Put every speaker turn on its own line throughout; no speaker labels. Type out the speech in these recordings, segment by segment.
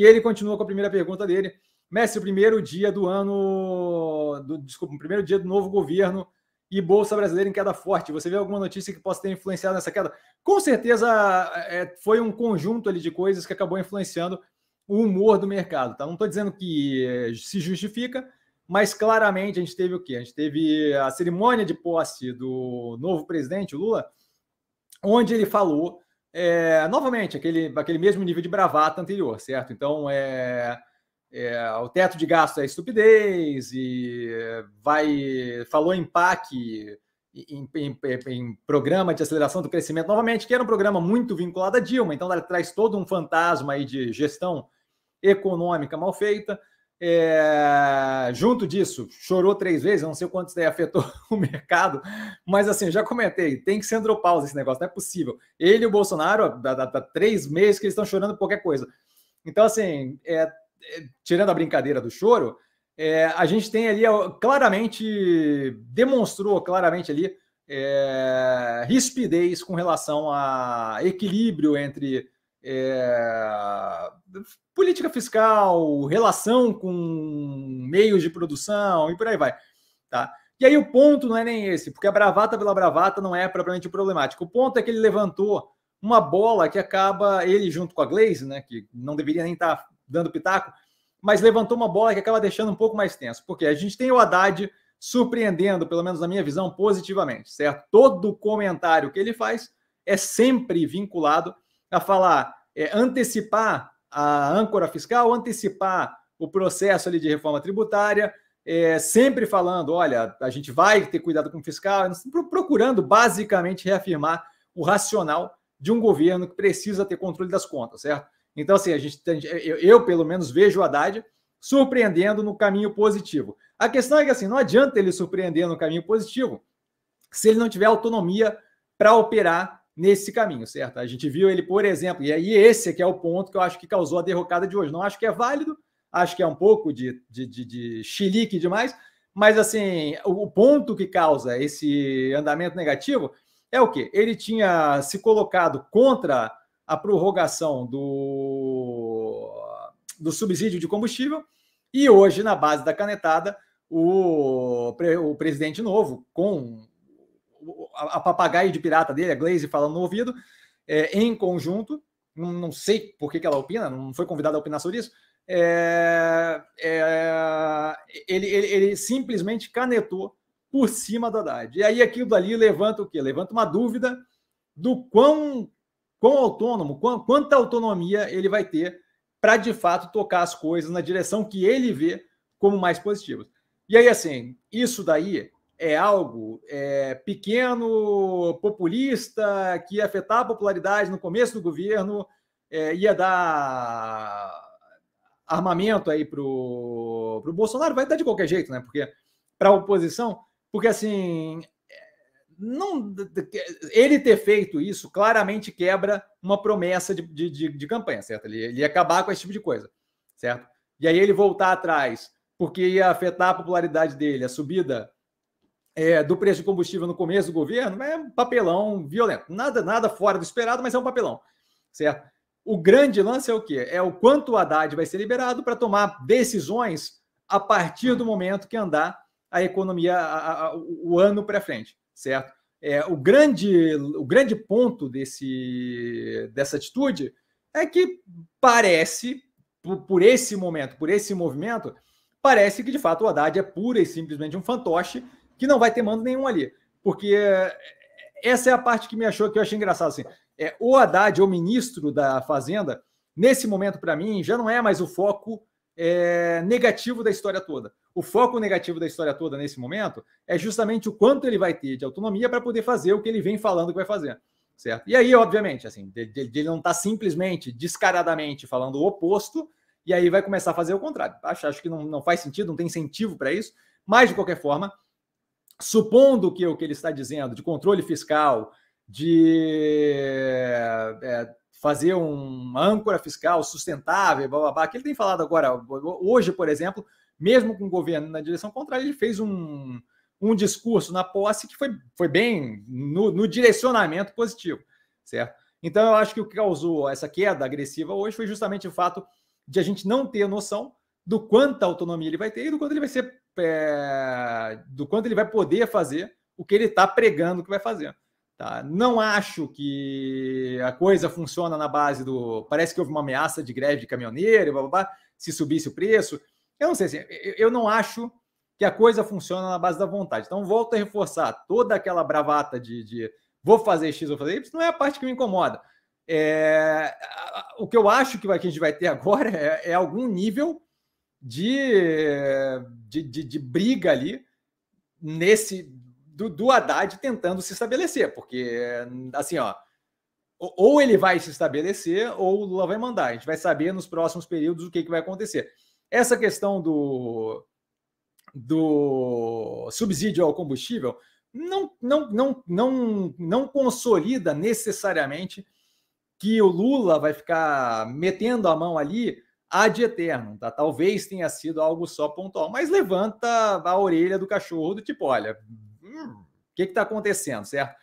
E ele continua com a primeira pergunta dele. Messi, o primeiro dia do ano. Do, desculpa, o primeiro dia do novo governo e Bolsa Brasileira em queda forte. Você vê alguma notícia que possa ter influenciado nessa queda? Com certeza é, foi um conjunto ali de coisas que acabou influenciando o humor do mercado. Tá? Não estou dizendo que eh, se justifica, mas claramente a gente teve o quê? A gente teve a cerimônia de posse do novo presidente, Lula, onde ele falou é, novamente, aquele, aquele mesmo nível de bravata anterior, certo? Então, é, é, o teto de gasto é estupidez, e é, vai falou em PAC, em, em, em, Programa de Aceleração do Crescimento, novamente, que era um programa muito vinculado a Dilma, então ela traz todo um fantasma aí de gestão econômica mal feita. É, junto disso, chorou três vezes, não sei quantos daí afetou o mercado, mas assim, já comentei, tem que ser andropausa esse negócio, não é possível. Ele e o Bolsonaro, há três meses que eles estão chorando por qualquer coisa. Então, assim, é, é, tirando a brincadeira do choro, é, a gente tem ali claramente, demonstrou claramente ali é, rispidez com relação a equilíbrio entre é, política fiscal, relação com meios de produção e por aí vai. Tá? E aí o ponto não é nem esse, porque a bravata pela bravata não é propriamente problemático. O ponto é que ele levantou uma bola que acaba, ele junto com a Glaze, né, que não deveria nem estar tá dando pitaco, mas levantou uma bola que acaba deixando um pouco mais tenso, porque a gente tem o Haddad surpreendendo, pelo menos na minha visão, positivamente, certo? Todo comentário que ele faz é sempre vinculado a falar, é, antecipar a âncora fiscal, antecipar o processo ali de reforma tributária, é, sempre falando, olha, a gente vai ter cuidado com o fiscal, procurando basicamente reafirmar o racional de um governo que precisa ter controle das contas, certo? Então, assim, a gente, eu, eu pelo menos vejo o Haddad surpreendendo no caminho positivo. A questão é que assim, não adianta ele surpreender no caminho positivo se ele não tiver autonomia para operar nesse caminho, certo? A gente viu ele, por exemplo, e aí esse é que é o ponto que eu acho que causou a derrocada de hoje. Não acho que é válido, acho que é um pouco de, de, de, de chilique demais, mas assim, o, ponto que causa esse andamento negativo é o que Ele tinha se colocado contra a prorrogação do, do subsídio de combustível e hoje, na base da canetada, o, o presidente novo, com a, a de pirata dele, a Glaze, falando no ouvido, é, em conjunto. Não, não, sei por que, que ela opina, não foi convidada a opinar sobre isso. É, é, ele, ele, ele, simplesmente canetou por cima do Haddad. E aí aquilo dali levanta o quê? Levanta uma dúvida do quão, quão autônomo, quão, quanta autonomia ele vai ter para de fato tocar as coisas na direção que ele vê como mais positivas. E aí, assim, isso daí é algo é, pequeno, populista, que ia afetar a popularidade no começo do governo, é, ia dar armamento aí para o Bolsonaro, vai dar de qualquer jeito, né? Porque para a oposição, porque assim, não, ele ter feito isso claramente quebra uma promessa de, de, de, de campanha, certo? Ele, ele ia acabar com esse tipo de coisa, certo? E aí ele voltar atrás, porque ia afetar a popularidade dele, a subida é, do preço de combustível no começo do governo é um papelão violento. Nada, nada fora do esperado, mas é um papelão, certo? O grande lance é o quê? É o quanto o Haddad vai ser liberado para tomar decisões a partir do momento que andar a economia a, a, o ano para frente, certo? É, o, grande, o grande ponto desse, dessa atitude é que parece, por, por esse momento, por esse movimento, parece que de fato o Haddad é pura e simplesmente um fantoche que não vai ter mando nenhum ali. Porque essa é a parte que me achou que eu achei engraçado. Assim, é, o Haddad, o ministro da Fazenda, nesse momento, para mim, já não é mais o foco é, negativo da história toda. O foco negativo da história toda nesse momento é justamente o quanto ele vai ter de autonomia para poder fazer o que ele vem falando que vai fazer. Certo? E aí, obviamente, assim, ele não está simplesmente, descaradamente falando o oposto, e aí vai começar a fazer o contrário. Acho, acho que não, não faz sentido, não tem incentivo para isso, mas de qualquer forma, supondo que o que ele está dizendo de controle fiscal, de é, fazer uma âncora fiscal sustentável, blá, blá, blá, que ele tem falado agora, hoje, por exemplo, mesmo com o governo na direção contrária, ele fez um, um discurso na posse que foi, foi bem no, no direcionamento positivo, certo? Então, eu acho que o que causou essa queda agressiva hoje foi justamente o fato de a gente não ter noção do quanto autonomia ele vai ter e do quanto ele vai ser é, do quanto ele vai poder fazer o que ele está pregando que vai fazer. Tá? Não acho que a coisa funciona na base do. Parece que houve uma ameaça de greve de caminhoneiro, blá, blá, blá, se subisse o preço. Eu não sei, assim, eu não acho que a coisa funciona na base da vontade. Então, volto a reforçar toda aquela bravata de, de vou fazer X, vou fazer Y, não é a parte que me incomoda. É, o que eu acho que a gente vai ter agora é, é algum nível de, de, de, de briga ali nesse do, do Haddad tentando se estabelecer, porque assim, ó, ou ele vai se estabelecer ou o Lula vai mandar. A gente vai saber nos próximos períodos o que, que vai acontecer. Essa questão do, do subsídio ao combustível não, não, não, não, não consolida necessariamente que o Lula vai ficar metendo a mão ali ad eterno tá? Talvez tenha sido algo só pontual, mas levanta a orelha do cachorro do tipo, olha, o hum, que está acontecendo, certo?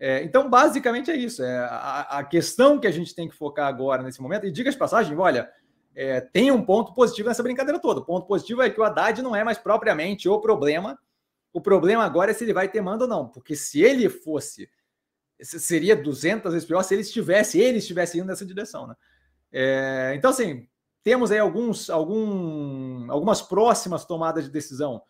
É, então, basicamente é isso. É, a, a, questão que a gente tem que focar agora nesse momento, e diga de passagem, olha, é, tem um ponto positivo nessa brincadeira toda. O ponto positivo é que o Haddad não é mais propriamente o problema. O problema agora é se ele vai ter mando ou não, porque se ele fosse, seria 200 vezes pior se ele estivesse, ele estivesse indo nessa direção, né? É, então, assim, temos aí alguns, algum, algumas próximas tomadas de decisão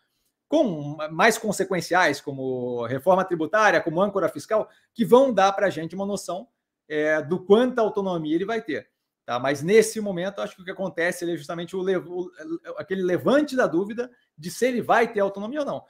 com mais consequenciais, como reforma tributária, como âncora fiscal, que vão dar para a gente uma noção é, do quanto autonomia ele vai ter. Tá? Mas nesse momento, acho que o que acontece é justamente o, o, aquele levante da dúvida de se ele vai ter autonomia ou não.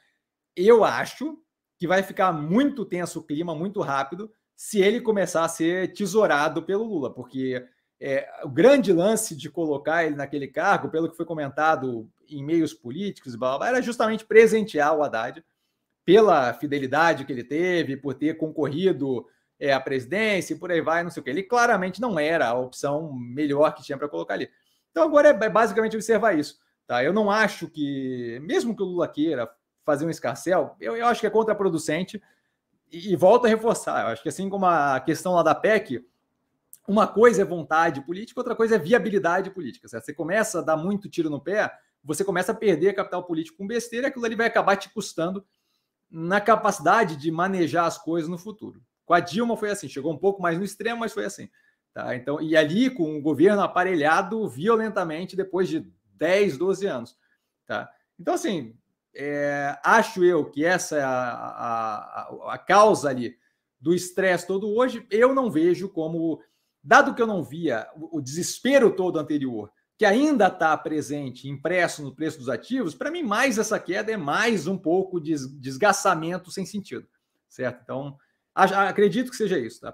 Eu acho que vai ficar muito tenso o clima, muito rápido, se ele começar a ser tesourado pelo Lula, porque é, o grande lance de colocar ele naquele cargo, pelo que foi comentado em meios políticos, blá, blá, era justamente presentear o Haddad pela fidelidade que ele teve, por ter concorrido é, à presidência e por aí vai, não sei o que. Ele claramente não era a opção melhor que tinha para colocar ali. Então agora é, é, basicamente observar isso. Tá? Eu não acho que, mesmo que o Lula queira fazer um escarcel, eu, eu acho que é contraproducente. E, e volto a reforçar, eu acho que assim como a questão lá da PEC, uma coisa é vontade política, outra coisa é viabilidade política. Certo? Você começa a dar muito tiro no pé, você começa a perder capital político com besteira, aquilo ali vai acabar te custando na capacidade de manejar as coisas no futuro. Com a Dilma foi assim, chegou um pouco mais no extremo, mas foi assim. Tá? Então, e ali com o governo aparelhado violentamente depois de 10, 12 anos. Tá? Então, assim, é, acho eu que essa é a, a, a causa ali do estresse todo hoje. Eu não vejo como Dado que eu não via o desespero todo anterior, que ainda está presente, impresso no preço dos ativos, para mim, mais essa queda é mais um pouco de desgaçamento sem sentido, certo? Então, acredito que seja isso, tá?